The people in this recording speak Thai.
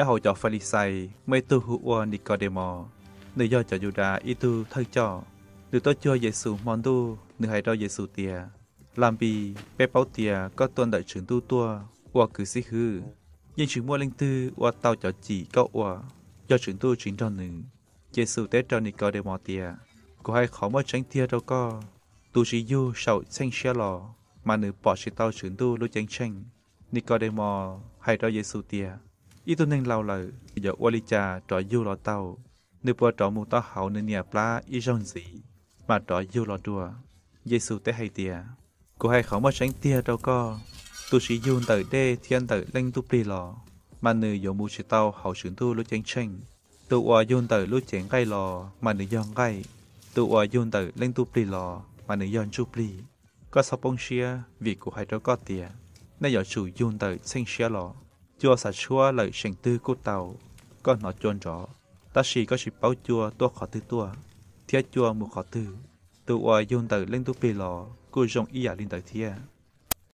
ย่าหจอฟาริไซไม่ตูหัวนิกคเดมอเนยอจอยูดาอิตูทั้งจอหรือตัวจอเยซูมอนดูเนื้อหายดอเยซูเตียลามปีเปเปาเตียก็ตัวดัดฉึนตู้ตัวว่าคือซิคือยังฉึนมัวเล็งตือว่าเต่าจอจีก็ว่ายอฉึนตู้ฉืนจอหนึ่ง เยซูเตจอนิกอเดมอเตีย ก็ให้ขอมาฉังเตียเราก็ตูชิยูเฉาเชงเชียลอมาหนึ่งปอดชิเต่าฉึนตู้รู้จังเชงนิกอเดมอให้ดอเยซูเตียอีตัวหนึ่งเราเลยอย่าวลิจาจอยยูรอเต้านึกว่าจอมูต้าเขาเนี่ยปลาอีจอนสีมาจอยยูรอตัวเยซูเตให้เตียกูให้เขามาแชงเตียเราก็ตุชิยูนเตอเดเทียนเตอเล่งตุปลีหลอมันเนือยมูชิเต้าเขาฉืนตู้ลุเจงเชงตัวอวยูนเตอลุเจงใกล้หลอมันเนือยองใกล้ตัวอวยูนเตอเล่งตุปลีหลอมันเนือยอนชุปลีก็สปงเชียวิกูให้เราก็เตียในหยอดชูยูนเตอเซงเชียหลอจัวสัชัวเลยเชิงตื้อกู้เตาก็หนอจนจอตาชีก็ชิเป้าจัวตัวขอตื้อตัวเทียจัวมือขอตื้อตัวอวยยุนตื้อเล่นตุ๊ปีหลอกูจงอีหยาลินตื้อเทีย